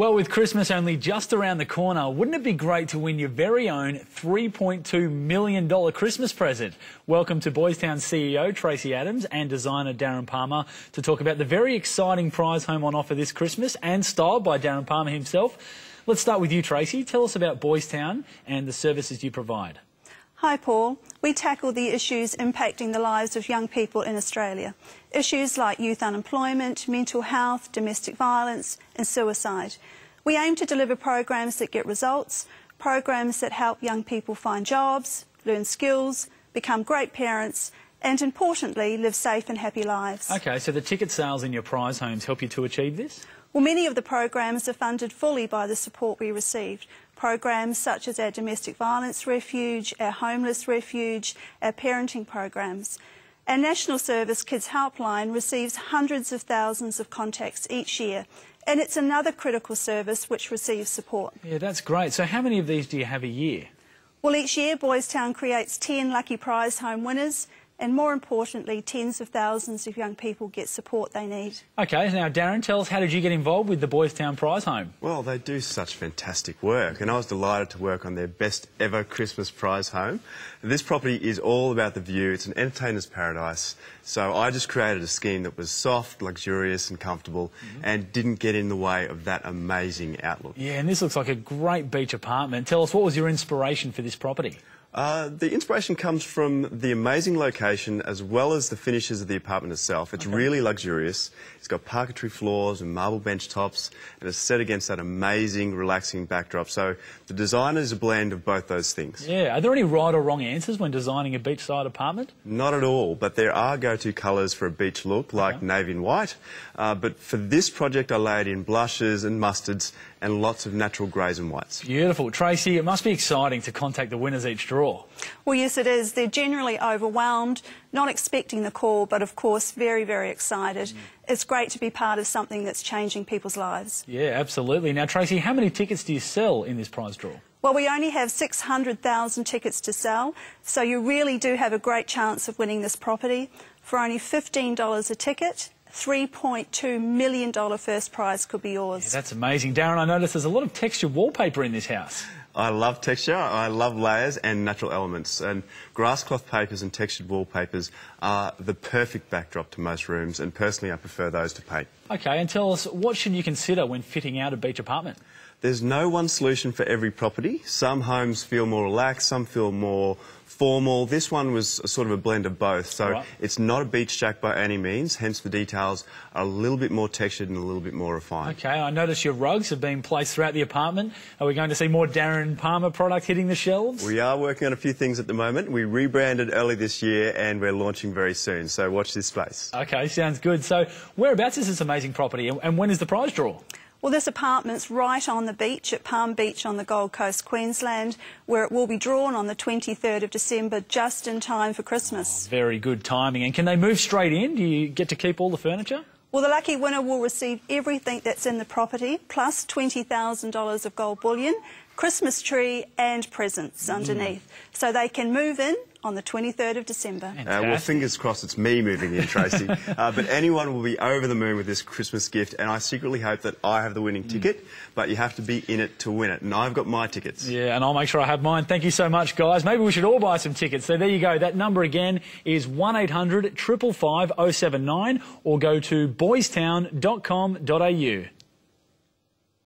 Well, with Christmas only just around the corner, wouldn't it be great to win your very own $3.2 million Christmas present? Welcome to Boystown CEO Tracy Adams and designer Darren Palmer to talk about the very exciting prize home on offer this Christmas and styled by Darren Palmer himself. Let's start with you, Tracy. Tell us about Boystown and the services you provide. Hi, Paul. We tackle the issues impacting the lives of young people in Australia. Issues like youth unemployment, mental health, domestic violence and suicide. We aim to deliver programs that get results, programs that help young people find jobs, learn skills, become great parents and importantly, live safe and happy lives. Okay, so the ticket sales in your prize homes help you to achieve this? Well, many of the programs are funded fully by the support we received, programs such as our domestic violence refuge, our homeless refuge, our parenting programs. Our National Service Kids Helpline receives hundreds of thousands of contacts each year and it's another critical service which receives support. Yeah, that's great. So how many of these do you have a year? Well, each year Boys Town creates 10 Lucky Prize home winners and more importantly, tens of thousands of young people get support they need. Okay, now Darren, tell us how did you get involved with the Boys Town Prize Home? Well, they do such fantastic work, and I was delighted to work on their best ever Christmas prize home. This property is all about the view, it's an entertainer's paradise. So I just created a scheme that was soft, luxurious, and comfortable, mm -hmm. and didn't get in the way of that amazing outlook. Yeah, and this looks like a great beach apartment. Tell us, what was your inspiration for this property? Uh, the inspiration comes from the amazing location as well as the finishes of the apartment itself. It's okay. really luxurious. It's got parquetry floors and marble bench tops and it's set against that amazing, relaxing backdrop. So the designer is a blend of both those things. Yeah. Are there any right or wrong answers when designing a beachside apartment? Not at all, but there are go-to colours for a beach look like okay. navy and white. Uh, but for this project I layered in blushes and mustards and lots of natural greys and whites. Beautiful. Tracy, it must be exciting to contact the winners each draw well, yes, it is. They're generally overwhelmed, not expecting the call, but of course, very, very excited. Mm. It's great to be part of something that's changing people's lives. Yeah, absolutely. Now, Tracy, how many tickets do you sell in this prize draw? Well, we only have 600,000 tickets to sell, so you really do have a great chance of winning this property. For only $15 a ticket, $3.2 million first prize could be yours. Yeah, that's amazing. Darren, I notice there's a lot of textured wallpaper in this house. I love texture, I love layers and natural elements. And grass cloth papers and textured wallpapers are the perfect backdrop to most rooms, and personally I prefer those to paint. Okay, and tell us, what should you consider when fitting out a beach apartment? There's no one solution for every property. Some homes feel more relaxed, some feel more formal. This one was sort of a blend of both. So right. it's not a beach shack by any means, hence the details are a little bit more textured and a little bit more refined. Okay, I notice your rugs have been placed throughout the apartment. Are we going to see more Darren Palmer product hitting the shelves? We are working on a few things at the moment. We rebranded early this year and we're launching very soon, so watch this space. Okay, sounds good. So whereabouts is this amazing amazing property. And when is the prize draw? Well, this apartment's right on the beach at Palm Beach on the Gold Coast, Queensland, where it will be drawn on the 23rd of December, just in time for Christmas. Oh, very good timing. And can they move straight in? Do you get to keep all the furniture? Well, the lucky winner will receive everything that's in the property, plus $20,000 of gold bullion Christmas tree and presents mm. underneath. So they can move in on the 23rd of December. Uh, well, fingers crossed it's me moving in, Tracy. uh, but anyone will be over the moon with this Christmas gift, and I secretly hope that I have the winning mm. ticket, but you have to be in it to win it, and I've got my tickets. Yeah, and I'll make sure I have mine. Thank you so much, guys. Maybe we should all buy some tickets. So there you go. That number again is 1800 555 079 or go to boystown.com.au.